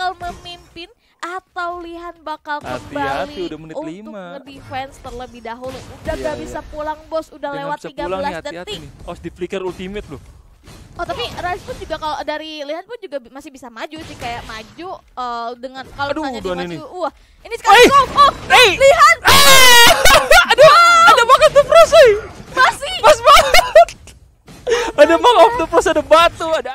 bakal memimpin atau Lihan bakal kembali udah menit untuk lima. nge-defense terlebih dahulu. Udah yeah, gak yeah. bisa pulang bos, udah, Dengan lewat 13 pulang, detik. hati, detik. Oh, di flicker ultimate loh. Oh tapi rice pun juga kalau dari lihat pun juga masih bisa maju sih kayak maju uh, dengan kalau misalnya dia maju, ini. wah ini sekarang go, oh, hey. lihat, hey. Eh! ada ada banget the Frost, masih, pas banget, ada banget the Frost ada batu ada.